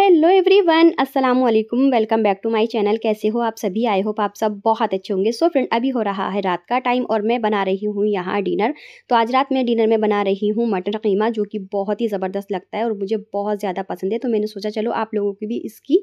hello everyone अस्सलाम वालेकुम welcome back to my channel कैसे हो आप सभी आई होप आप सब बहुत अच्छे होंगे सो so फ्रेंड अभी हो रहा है रात का टाइम और मैं बना रही हूँ यहाँ डिनर तो आज रात मैं डिनर में बना रही हूँ मटन कीमा जो कि बहुत ही ज़बरदस्त लगता है और मुझे बहुत ज़्यादा पसंद है तो मैंने सोचा चलो आप लोगों की भी इसकी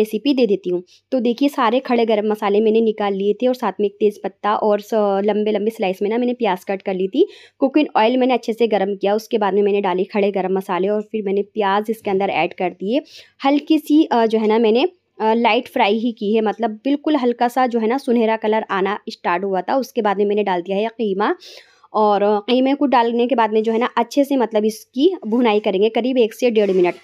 रेसिपी दे देती हूँ तो देखिए सारे खड़े गर्म मसाले मैंने निकाल लिए थे और साथ में एक तेज़ पत्ता और लंबे लंबे स्लाइस में ना मैंने प्याज कट कर ली थी कुकिंग ऑयल मैंने अच्छे से गर्म किया उसके बाद में मैंने डाली खड़े गर्म मसाले और फिर मैंने प्याज इसके अंदर ऐड कर दिए हल्की सी जो है ना मैंने लाइट फ्राई ही की है मतलब बिल्कुल हल्का सा जो है ना सुनहरा कलर आना स्टार्ट हुआ था उसके बाद में मैंने डाल दिया है कीमा और कीमे को डालने के बाद में जो है ना अच्छे से मतलब इसकी भुनाई करेंगे करीब एक से डेढ़ मिनट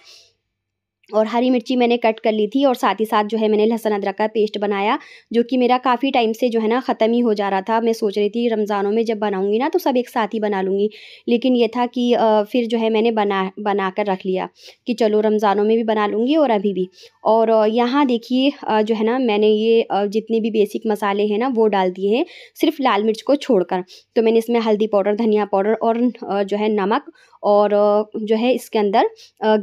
और हरी मिर्ची मैंने कट कर ली थी और साथ ही साथ जो है मैंने लहसुन अदरक का पेस्ट बनाया जो कि मेरा काफ़ी टाइम से जो है ना ख़त्म ही हो जा रहा था मैं सोच रही थी रमज़ानों में जब बनाऊंगी ना तो सब एक साथ ही बना लूँगी लेकिन ये था कि फिर जो है मैंने बना बना कर रख लिया कि चलो रमज़ानों में भी बना लूँगी और अभी भी और यहाँ देखिए जो है ना मैंने ये जितने भी बेसिक मसाले हैं ना वो डाल दिए हैं सिर्फ लाल मिर्च को छोड़ तो मैंने इसमें हल्दी पाउडर धनिया पाउडर और जो है नमक और जो है इसके अंदर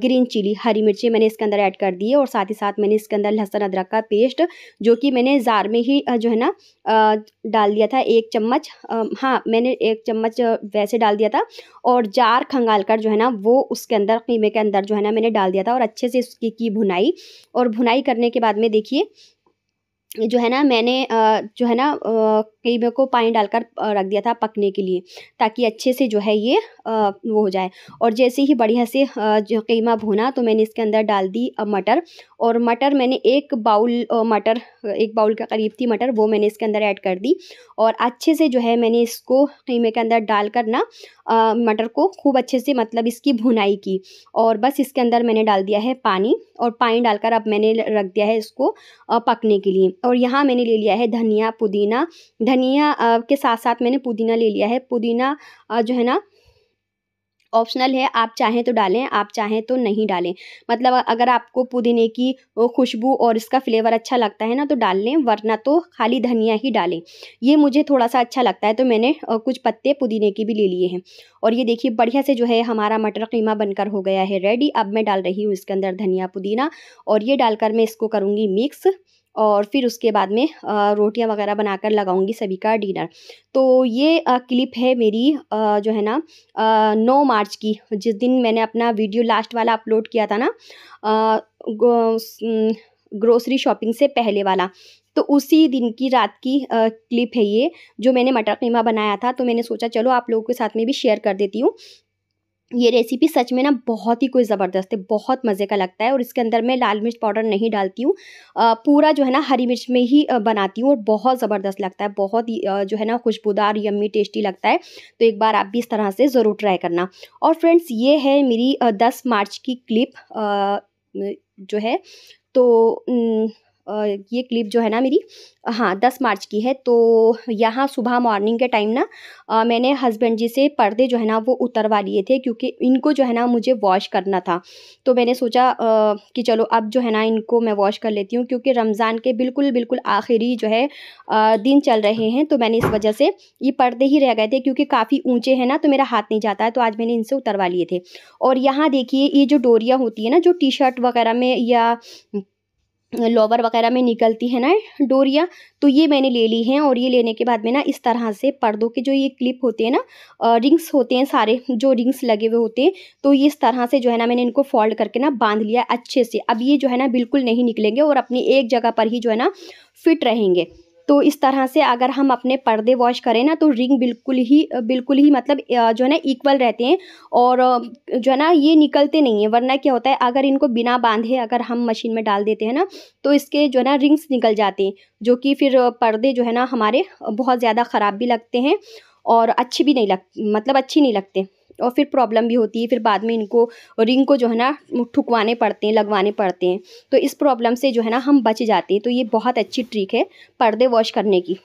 ग्रीन चिली हरी मिर्ची मैंने इसके अंदर ऐड कर दी है और साथ ही साथ मैंने इसके अंदर लहसुन अदरक का पेस्ट जो कि मैंने जार में ही जो है ना डाल दिया था एक चम्मच हाँ मैंने एक चम्मच वैसे डाल दिया था और जार खंगाल कर जो है ना वो उसके अंदर कीमे के अंदर जो है ना मैंने डाल दिया था और अच्छे से उसकी की भुनाई और भुनाई करने के बाद में देखिए जो है ना मैंने जो है ना कीमे को पानी डालकर रख दिया था पकने के लिए ताकि अच्छे से जो है ये वो हो जाए और जैसे ही बढ़िया से जो कीमा भुना तो मैंने इसके अंदर डाल दी मटर और मटर मैंने एक बाउल मटर एक बाउल के करीब थी मटर वो मैंने इसके अंदर ऐड कर दी और अच्छे से जो है मैंने इसको कीमे के अंदर डाल कर ना मटर को खूब अच्छे से मतलब इसकी भुनाई की और बस इसके अंदर मैंने डाल दिया है पानी और पानी डालकर अब मैंने रख दिया है इसको पकने के लिए और यहाँ मैंने ले लिया है धनिया पुदीना धनिया के साथ साथ मैंने पुदीना ले लिया है पुदीना जो है ना ऑप्शनल है आप चाहें तो डालें आप चाहें तो नहीं डालें मतलब अगर आपको पुदीने की खुशबू और इसका फ्लेवर अच्छा लगता है ना तो डाल लें वरना तो खाली धनिया ही डालें ये मुझे थोड़ा सा अच्छा लगता है तो मैंने कुछ पत्ते पुदीने के भी ले लिए हैं और ये देखिए बढ़िया से जो है हमारा मटर कीमा बनकर हो गया है रेडी अब मैं डाल रही हूँ इसके अंदर धनिया पुदीना और ये डालकर मैं इसको करूँगी मिक्स और फिर उसके बाद में रोटियां वगैरह बनाकर लगाऊंगी सभी का डिनर तो ये क्लिप है मेरी जो है ना नौ मार्च की जिस दिन मैंने अपना वीडियो लास्ट वाला अपलोड किया था ना ग्रोसरी शॉपिंग से पहले वाला तो उसी दिन की रात की आ, क्लिप है ये जो मैंने मटर कीमा बनाया था तो मैंने सोचा चलो आप लोगों के साथ में भी शेयर कर देती हूँ ये रेसिपी सच में ना बहुत ही कोई ज़बरदस्त है बहुत मज़े का लगता है और इसके अंदर मैं लाल मिर्च पाउडर नहीं डालती हूँ पूरा जो है ना हरी मिर्च में ही बनाती हूँ और बहुत ज़बरदस्त लगता है बहुत ही जो है ना खुशबूदार यम्मी टेस्टी लगता है तो एक बार आप भी इस तरह से ज़रूर ट्राई करना और फ्रेंड्स ये है मेरी दस मार्च की क्लिप जो है तो न, ये क्लिप जो है ना मेरी हाँ दस मार्च की है तो यहाँ सुबह मॉर्निंग के टाइम ना आ, मैंने हस्बैंड जी से पर्दे जो है ना वो उतरवा लिए थे क्योंकि इनको जो है ना मुझे वॉश करना था तो मैंने सोचा आ, कि चलो अब जो है ना इनको मैं वॉश कर लेती हूँ क्योंकि रमज़ान के बिल्कुल बिल्कुल आखिरी जो है आ, दिन चल रहे हैं तो मैंने इस वजह से ये पर्दे ही रह गए थे क्योंकि काफ़ी ऊँचे हैं ना तो मेरा हाथ नहीं जाता है तो आज मैंने इनसे उतरवा लिए थे और यहाँ देखिए ये जो डोरियाँ होती है ना जो टी शर्ट वगैरह में या लोवर वगैरह में निकलती है ना डोरियाँ तो ये मैंने ले ली हैं और ये लेने के बाद में ना इस तरह से पर्दों के जो ये क्लिप होते हैं ना रिंग्स होते हैं सारे जो रिंग्स लगे हुए होते हैं तो ये इस तरह से जो है ना मैंने इनको फोल्ड करके ना बांध लिया अच्छे से अब ये जो है ना बिल्कुल नहीं निकलेंगे और अपनी एक जगह पर ही जो है ना फिट रहेंगे तो इस तरह से अगर हम अपने पर्दे वॉश करें ना तो रिंग बिल्कुल ही बिल्कुल ही मतलब जो है ना इक्वल रहते हैं और जो है ना ये निकलते नहीं है वरना क्या होता है अगर इनको बिना बांधे अगर हम मशीन में डाल देते हैं ना तो इसके जो है ना रिंग्स निकल जाते हैं जो कि फिर पर्दे जो है ना हमारे बहुत ज़्यादा ख़राब भी लगते हैं और अच्छे भी नहीं लग मतलब अच्छी नहीं लगते और फिर प्रॉब्लम भी होती है फिर बाद में इनको रिंग को जो है ना ठुकवाने पड़ते हैं लगवाने पड़ते हैं तो इस प्रॉब्लम से जो है ना हम बच जाते हैं तो ये बहुत अच्छी ट्रिक है पर्दे वॉश करने की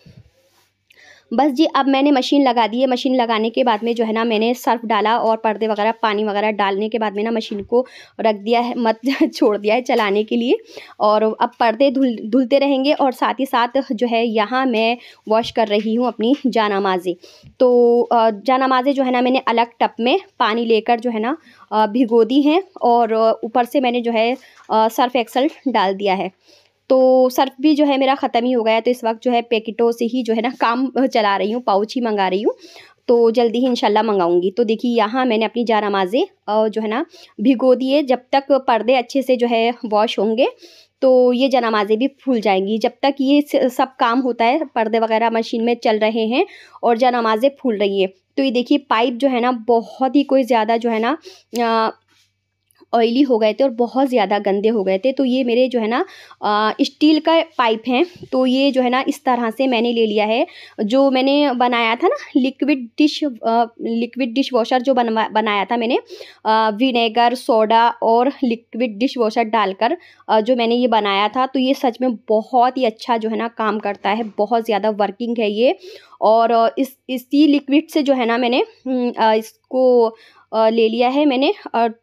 बस जी अब मैंने मशीन लगा दी है मशीन लगाने के बाद में जो है ना मैंने सर्फ डाला और पर्दे वगैरह पानी वगैरह डालने के बाद में ना मशीन को रख दिया है मत छोड़ दिया है चलाने के लिए और अब पर्दे धुल धुलते रहेंगे और साथ ही साथ जो है यहाँ मैं वॉश कर रही हूँ अपनी जानामाजे तो जानामाजे जो है ना मैंने अलग टप में पानी लेकर जो है ना भिगो दी हैं और ऊपर से मैंने जो है सर्फ एक्सल डाल दिया है तो सर्फ भी जो है मेरा ख़त्म ही हो गया तो इस वक्त जो है पैकेटों से ही जो है ना काम चला रही हूँ पाउच ही मंगा रही हूँ तो जल्दी ही इंशाल्लाह मंगाऊंगी तो देखिए यहाँ मैंने अपनी जा नमाज़ें जो है ना भिगो दिए जब तक पर्दे अच्छे से जो है वॉश होंगे तो ये जनामाजें भी फूल जाएंगी जब तक ये सब काम होता है पर्दे वगैरह मशीन में चल रहे हैं और जनामाजें फूल रही है तो ये देखिए पाइप जो है ना बहुत ही कोई ज़्यादा जो है ना ऑयली हो गए थे और बहुत ज़्यादा गंदे हो गए थे तो ये मेरे जो है ना स्टील का पाइप हैं तो ये जो है ना इस तरह से मैंने ले लिया है जो मैंने बनाया था ना liquid dish liquid dish washer जो बनवा बनाया था मैंने विनेगर सोडा और लिक्विड डिश वॉशर डालकर जो मैंने ये बनाया था तो ये सच में बहुत ही अच्छा जो है ना काम करता है बहुत ज़्यादा वर्किंग है ये और इस इसी लिक्विड से जो है ना मैंने हम्म, इसको ले लिया है मैंने और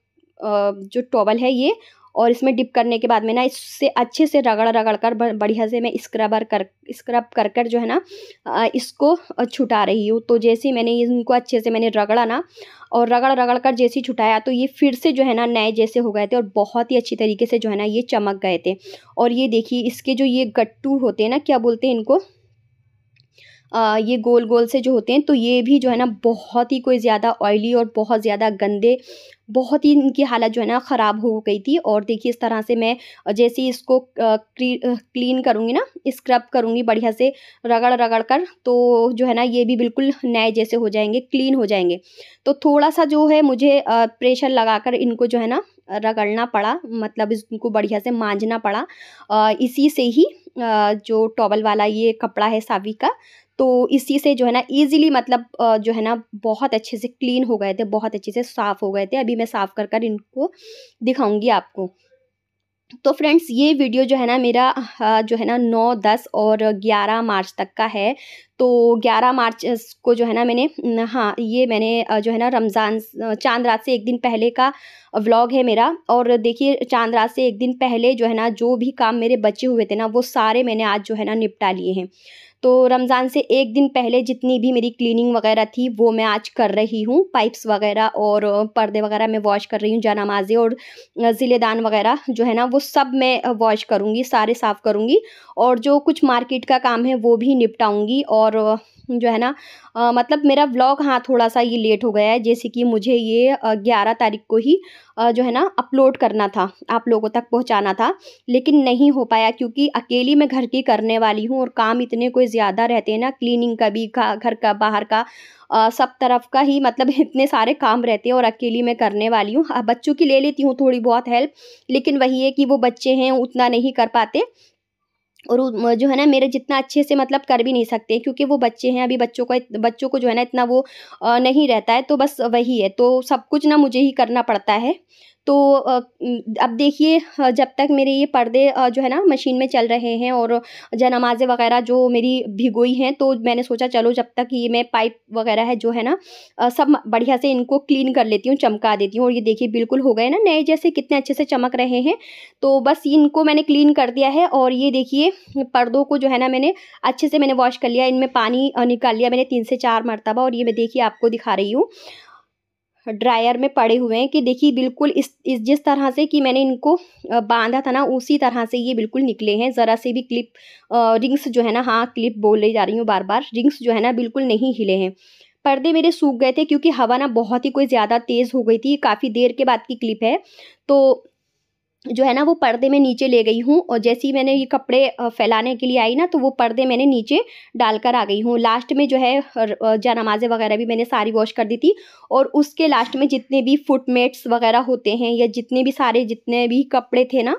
जो टॉवल है ये और इसमें डिप करने के बाद में ना इससे अच्छे से रगड़ रगड़ कर बढ़िया से मैं स्क्रबर कर स्क्रब कर कर जो है ना इसको छुटा रही हूँ तो जैसे ही मैंने इनको अच्छे से मैंने रगड़ा ना और रगड़ रगड़ कर जैसे ही छुटाया तो ये फिर से जो है ना नए जैसे हो गए थे और बहुत ही अच्छी तरीके से जो है ना ये चमक गए थे और ये देखिए इसके जो ये गट्टू होते हैं ना क्या बोलते हैं इनको ये गोल गोल से जो होते हैं तो ये भी जो है ना बहुत ही कोई ज़्यादा ऑयली और बहुत ज़्यादा गंदे बहुत ही इनकी हालत जो है ना ख़राब हो गई थी और देखिए इस तरह से मैं जैसे ही इसको क्लीन करूँगी ना स्क्रब करूँगी बढ़िया से रगड़ रगड़ कर तो जो है ना ये भी बिल्कुल नए जैसे हो जाएंगे क्लीन हो जाएंगे तो थोड़ा सा जो है मुझे प्रेशर लगाकर इनको जो है ना रगड़ना पड़ा मतलब इनको बढ़िया से मांझना पड़ा इसी से ही जो टॉवल वाला ये कपड़ा है सावी का तो इसी से जो है ना ईजिली मतलब जो है ना बहुत अच्छे से क्लीन हो गए थे बहुत अच्छे से साफ़ हो गए थे अभी मैं साफ़ कर कर इनको दिखाऊंगी आपको तो फ्रेंड्स ये वीडियो जो है ना मेरा जो है ना नौ दस और ग्यारह मार्च तक का है तो ग्यारह मार्च को जो है ना मैंने हाँ ये मैंने जो है ना रमज़ान चांद रात से एक दिन पहले का व्लॉग है मेरा और देखिए चांद रात से एक दिन पहले जो है ना जो भी काम मेरे बचे हुए थे ना वो सारे मैंने आज जो है ना निपटा लिए हैं तो रमज़ान से एक दिन पहले जितनी भी मेरी क्लीनिंग वगैरह थी वो मैं आज कर रही हूँ पाइप्स वगैरह और पर्दे वगैरह मैं वॉश कर रही हूँ जानमाजे और ज़िलेदान वगैरह जो है ना वो सब मैं वॉश करूँगी सारे साफ़ करूँगी और जो कुछ मार्केट का काम है वो भी निपटाऊँगी और जो है ना आ, मतलब मेरा व्लॉग हाँ थोड़ा सा ये लेट हो गया है जैसे कि मुझे ये ग्यारह तारीख को ही आ, जो है ना अपलोड करना था आप लोगों तक पहुंचाना था लेकिन नहीं हो पाया क्योंकि अकेली मैं घर की करने वाली हूँ और काम इतने कोई ज़्यादा रहते हैं ना क्लीनिंग का भी का घर का बाहर का आ, सब तरफ का ही मतलब इतने सारे काम रहते हैं और अकेली मैं करने वाली हूँ बच्चों की ले लेती हूँ थोड़ी बहुत हेल्प लेकिन वही है कि वो बच्चे हैं उतना नहीं कर पाते और जो है ना मेरे जितना अच्छे से मतलब कर भी नहीं सकते क्योंकि वो बच्चे हैं अभी बच्चों को बच्चों को जो है ना इतना वो नहीं रहता है तो बस वही है तो सब कुछ ना मुझे ही करना पड़ता है तो अब देखिए जब तक मेरे ये पर्दे जो है ना मशीन में चल रहे हैं और जनमाज़ें वगैरह जो मेरी भिगोई हैं तो मैंने सोचा चलो जब तक ये मैं पाइप वगैरह है जो है ना सब बढ़िया से इनको क्लीन कर लेती हूँ चमका देती हूँ और ये देखिए बिल्कुल हो गए ना नए जैसे कितने अच्छे से चमक रहे हैं तो बस इनको मैंने क्लीन कर दिया है और ये देखिए पर्दों को जो है ना मैंने अच्छे से मैंने वॉश कर लिया इनमें पानी निकाल लिया मैंने तीन से चार मरतबा और ये मैं देखिए आपको दिखा रही हूँ ड्रायर में पड़े हुए हैं कि देखिए बिल्कुल इस, इस जिस तरह से कि मैंने इनको बांधा था ना उसी तरह से ये बिल्कुल निकले हैं ज़रा से भी क्लिप रिंग्स जो है ना हाँ क्लिप बोले जा रही हूँ बार बार रिंग्स जो है ना बिल्कुल नहीं हिले हैं पर्दे मेरे सूख गए थे क्योंकि हवा ना बहुत ही कोई ज़्यादा तेज़ हो गई थी काफ़ी देर के बाद की क्लिप है तो जो है ना वो पर्दे में नीचे ले गई हूँ और जैसे ही मैंने ये कपड़े फैलाने के लिए आई ना तो वो पर्दे मैंने नीचे डालकर आ गई हूँ लास्ट में जो है नमाजें वगैरह भी मैंने सारी वॉश कर दी थी और उसके लास्ट में जितने भी फुटमेट्स वगैरह होते हैं या जितने भी सारे जितने भी कपड़े थे ना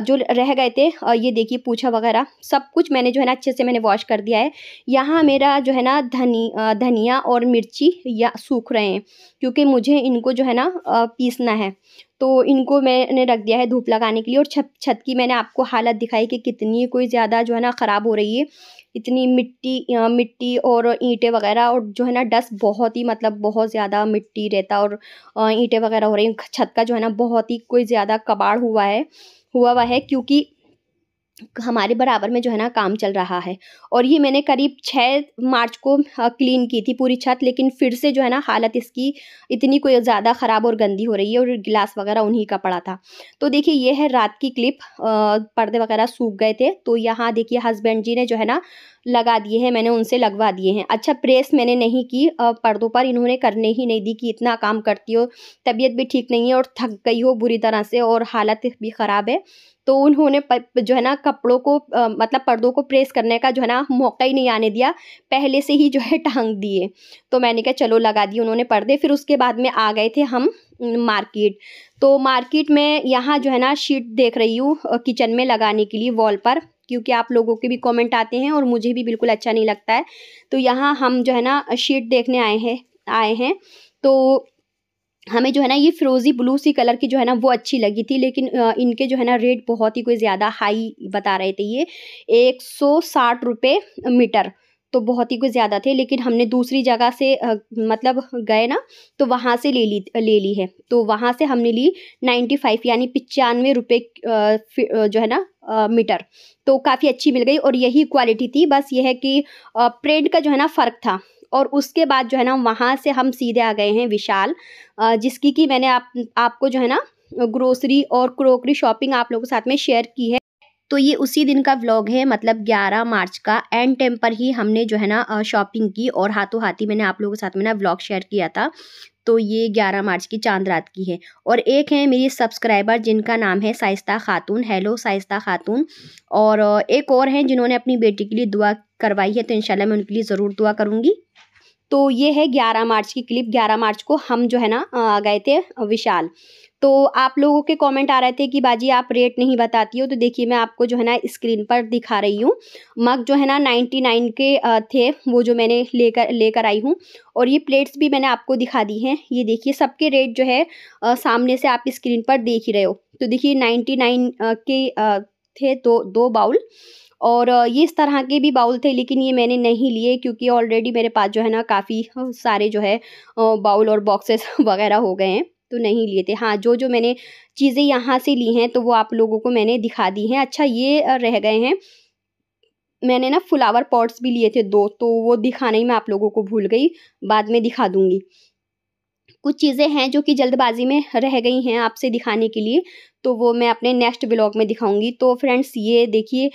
जो रह गए थे ये देखिए पूछा वगैरह सब कुछ मैंने जो है ना अच्छे से मैंने वॉश कर दिया है यहाँ मेरा जो है ना धनी धनिया और मिर्ची या सूख रहे हैं क्योंकि मुझे इनको जो है ना पीसना है तो इनको मैंने रख दिया है धूप लगाने के लिए और छत छत की मैंने आपको हालत दिखाई कि कितनी कोई ज़्यादा जो है ना ख़राब हो रही है इतनी मिट्टी मिट्टी और ईंटें वगैरह और जो है ना डस्ट बहुत ही मतलब बहुत ज़्यादा मिट्टी रहता और ईंटें वगैरह हो रही छत का जो है ना बहुत ही कोई ज़्यादा कबाड़ हुआ है हुआ हुआ है क्योंकि हमारे बराबर में जो है ना काम चल रहा है और ये मैंने करीब छः मार्च को क्लीन की थी पूरी छत लेकिन फिर से जो है ना हालत इसकी इतनी कोई ज़्यादा ख़राब और गंदी हो रही है और गिलास वगैरह उन्हीं का पड़ा था तो देखिए ये है रात की क्लिप पर्दे वगैरह सूख गए थे तो यहाँ देखिए हस्बैंड जी ने जो है ना लगा दिए हैं मैंने उनसे लगवा दिए हैं अच्छा प्रेस मैंने नहीं की पर्दों पर इन्होंने करने ही नहीं दी कि इतना काम करती हो तबीयत भी ठीक नहीं है और थक गई हो बुरी तरह से और हालत भी ख़राब है तो उन्होंने जो है ना कपड़ों को आ, मतलब पर्दों को प्रेस करने का जो है ना मौका ही नहीं आने दिया पहले से ही जो है टांग दिए तो मैंने कहा चलो लगा दिए उन्होंने पर्दे फिर उसके बाद में आ गए थे हम मार्केट तो मार्केट में यहाँ जो है ना शीट देख रही हूँ किचन में लगाने के लिए वॉल पर क्योंकि आप लोगों के भी कमेंट आते हैं और मुझे भी बिल्कुल अच्छा नहीं लगता है तो यहाँ हम जो है ना शीट देखने आए हैं आए हैं तो हमें जो है ना ये फिरोज़ी ब्लू सी कलर की जो है ना वो अच्छी लगी थी लेकिन इनके जो है ना रेट बहुत ही कोई ज़्यादा हाई बता रहे थे ये एक सौ साठ रुपये मीटर तो बहुत ही कुछ ज़्यादा थे लेकिन हमने दूसरी जगह से आ, मतलब गए ना तो वहाँ से ले ली ले ली है तो वहाँ से हमने ली नाइन्टी फाइव यानी पचानवे रुपये जो है ना आ, मीटर तो काफ़ी अच्छी मिल गई और यही क्वालिटी थी बस यह है कि प्रिंट का जो है ना फ़र्क था और उसके बाद जो है ना वहाँ से हम सीधे आ गए हैं विशाल जिसकी कि मैंने आप आपको जो है ना ग्रोसरी और क्रोकरी शॉपिंग आप लोगों के साथ में शेयर की है तो ये उसी दिन का व्लॉग है मतलब 11 मार्च का एंड टाइम पर ही हमने जो है ना शॉपिंग की और हाथों हाथी मैंने आप लोगों के साथ में ना व्लॉग शेयर किया था तो ये 11 मार्च की चांद रात की है और एक है मेरी सब्सक्राइबर जिनका नाम है साइस्ता खातून हेलो साइस्ता खातून और एक और हैं जिन्होंने अपनी बेटी के लिए दुआ करवाई है तो इनशाला मैं उनके लिए ज़रूर दुआ करूँगी तो ये है ग्यारह मार्च की क्लिप ग्यारह मार्च को हम जो है ना गए थे विशाल तो आप लोगों के कमेंट आ रहे थे कि बाजी आप रेट नहीं बताती हो तो देखिए मैं आपको जो है ना स्क्रीन पर दिखा रही हूँ मग जो है ना 99 के थे वो जो मैंने लेकर लेकर आई हूँ और ये प्लेट्स भी मैंने आपको दिखा दी हैं ये देखिए सबके रेट जो है सामने से आप स्क्रीन पर देख ही रहे हो तो देखिए नाइन्टी के थे दो तो दो बाउल और ये इस तरह के भी बाउल थे लेकिन ये मैंने नहीं लिए क्योंकि ऑलरेडी मेरे पास जो है ना काफ़ी सारे जो है बाउल और बॉक्सेस वगैरह हो गए हैं तो नहीं लिए थे हाँ जो जो मैंने चीज़ें यहाँ से ली हैं तो वो आप लोगों को मैंने दिखा दी हैं अच्छा ये रह गए हैं मैंने ना फ्लावर पॉट्स भी लिए थे दो तो वो दिखाने ही मैं आप लोगों को भूल गई बाद में दिखा दूँगी कुछ चीज़ें हैं जो कि जल्दबाजी में रह गई हैं आपसे दिखाने के लिए तो वो मैं अपने नेक्स्ट ब्लॉग में दिखाऊंगी तो फ्रेंड्स ये देखिए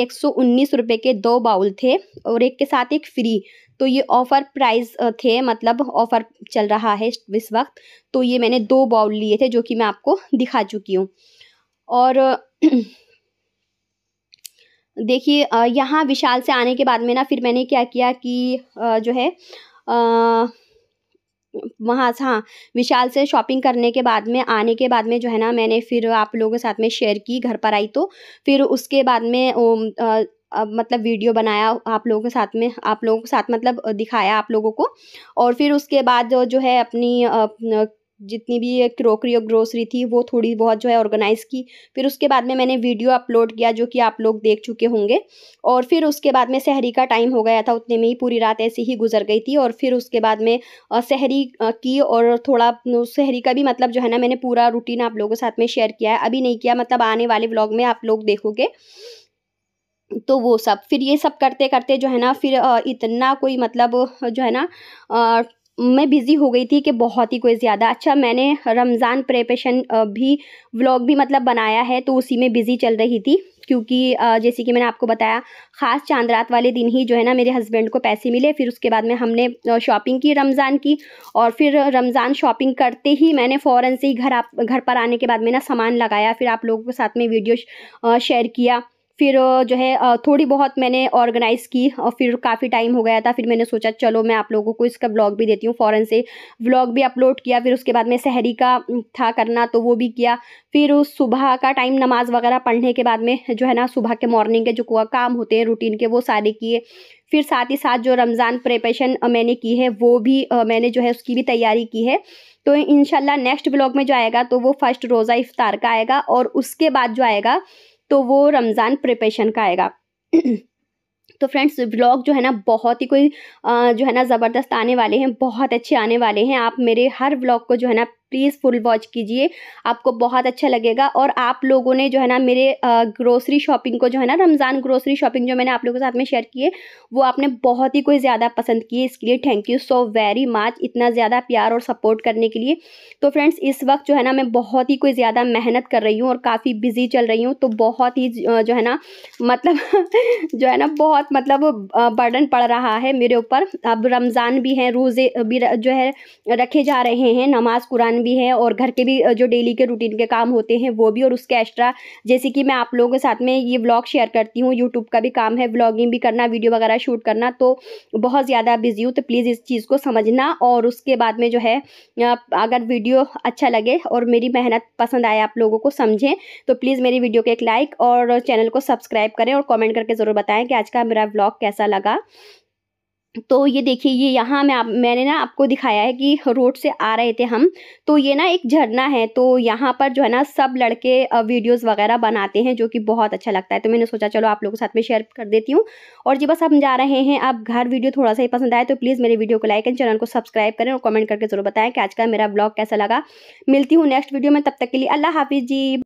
एक सौ उन्नीस रुपये के दो बाउल थे और एक के साथ एक फ्री तो ये ऑफ़र प्राइस थे मतलब ऑफ़र चल रहा है इस वक्त तो ये मैंने दो बाउल लिए थे जो कि मैं आपको दिखा चुकी हूँ और देखिए यहाँ विशाल से आने के बाद में ना फिर मैंने क्या किया कि जो है वहाँ से हाँ विशाल से शॉपिंग करने के बाद में आने के बाद में जो है ना मैंने फिर आप लोगों के साथ में शेयर की घर पर आई तो फिर उसके बाद में ओ, आ, आ, मतलब वीडियो बनाया आप लोगों के साथ में आप लोगों के साथ मतलब दिखाया आप लोगों को और फिर उसके बाद जो है अपनी आ, जितनी भी ये क्रोकरी और ग्रोसरी थी वो थोड़ी बहुत जो है ऑर्गेनाइज़ की फिर उसके बाद में मैंने वीडियो अपलोड किया जो कि आप लोग देख चुके होंगे और फिर उसके बाद में शहरी का टाइम हो गया था उतने में ही पूरी रात ऐसे ही गुजर गई थी और फिर उसके बाद में शहरी की और थोड़ा शहरी का भी मतलब जो है ना मैंने पूरा रूटीन आप लोगों के साथ में शेयर किया है अभी नहीं किया मतलब आने वाले ब्लॉग में आप लोग देखोगे तो वो सब फिर ये सब करते करते जो है ना फिर इतना कोई मतलब जो है ना मैं बिज़ी हो गई थी कि बहुत ही कोई ज़्यादा अच्छा मैंने रमज़ान प्रेपेशन भी व्लॉग भी मतलब बनाया है तो उसी में बिज़ी चल रही थी क्योंकि जैसे कि मैंने आपको बताया ख़ास चांद रात वाले दिन ही जो है ना मेरे हस्बैंड को पैसे मिले फिर उसके बाद में हमने शॉपिंग की रमज़ान की और फिर रमज़ान शॉपिंग करते ही मैंने फ़ौरन से ही घर आप घर पर आने के बाद में ना सामान लगाया फिर आप लोगों के साथ में वीडियो शेयर किया फिर जो है थोड़ी बहुत मैंने ऑर्गेनाइज़ की और फिर काफ़ी टाइम हो गया था फिर मैंने सोचा चलो मैं आप लोगों को इसका ब्लॉग भी देती हूँ फ़ौरन से ब्लॉग भी अपलोड किया फिर उसके बाद में सहरी का था करना तो वो भी किया फिर उस सुबह का टाइम नमाज वगैरह पढ़ने के बाद में जो है ना सुबह के मॉर्निंग के जो काम होते हैं रूटीन के वो सारे किए फिर साथ ही साथ जो रमज़ान प्रेपेशन मैंने की है वो भी मैंने जो है उसकी भी तैयारी की है तो इनशाला नेक्स्ट ब्लॉग में जो आएगा तो वो फर्स्ट रोज़ा इफ्तार का आएगा और उसके बाद जो आएगा तो वो रमज़ान प्रिपेशन का आएगा तो फ्रेंड्स व्लॉग जो है ना बहुत ही कोई जो है ना ज़बरदस्त आने वाले हैं बहुत अच्छे आने वाले हैं आप मेरे हर व्लॉग को जो है ना प्लीज़ फुल वॉच कीजिए आपको बहुत अच्छा लगेगा और आप लोगों ने जो है ना मेरे ग्रोसरी शॉपिंग को जो है ना रमज़ान ग्रोसरी शॉपिंग जो मैंने आप लोगों के साथ में शेयर की है वो आपने बहुत ही कोई ज़्यादा पसंद की है इसके लिए thank you so very much इतना ज़्यादा प्यार और सपोर्ट करने के लिए तो फ्रेंड्स इस वक्त जो है ना मैं बहुत ही कोई ज़्यादा मेहनत कर रही हूँ और काफ़ी बिजी चल रही हूँ तो बहुत ही जो है ना मतलब जो है ना बहुत मतलब बर्डन पड़ रहा है मेरे ऊपर अब रमज़ान भी हैं रोज़े भी जो है रखे जा रहे हैं नमाज़ कुरान भी है और घर के भी जो डेली के रूटीन के काम होते हैं वो भी और उसके एक्स्ट्रा जैसे कि मैं आप लोगों के साथ में ये ब्लॉग शेयर करती हूँ यूट्यूब का भी काम है ब्लॉगिंग भी करना वीडियो वगैरह शूट करना तो बहुत ज़्यादा बिजी हूँ तो प्लीज़ इस चीज़ को समझना और उसके बाद में जो है अगर वीडियो अच्छा लगे और मेरी मेहनत पसंद आए आप लोगों को समझें तो प्लीज़ मेरी वीडियो को एक लाइक और चैनल को सब्सक्राइब करें और कमेंट करके ज़रूर बताएं कि आज का मेरा ब्लॉग कैसा लगा तो ये देखिए ये यहाँ मैं आप मैंने ना आपको दिखाया है कि रोड से आ रहे थे हम तो ये ना एक झरना है तो यहाँ पर जो है ना सब लड़के वीडियोस वगैरह बनाते हैं जो कि बहुत अच्छा लगता है तो मैंने सोचा चलो आप लोगों के साथ में शेयर कर देती हूँ और जी बस हम जा रहे हैं आप घर वीडियो थोड़ा सा ही पसंद आए तो प्लीज़ मेरे वीडियो को लाइक एंड चैनल को सब्सक्राइब करें और कमेंट करके जरूर बताएँ कि आज का मेरा ब्लॉग कैसा लगा मिलती हूँ नेक्स्ट वीडियो में तब तक के लिए अल्लाह हाफिज़ जी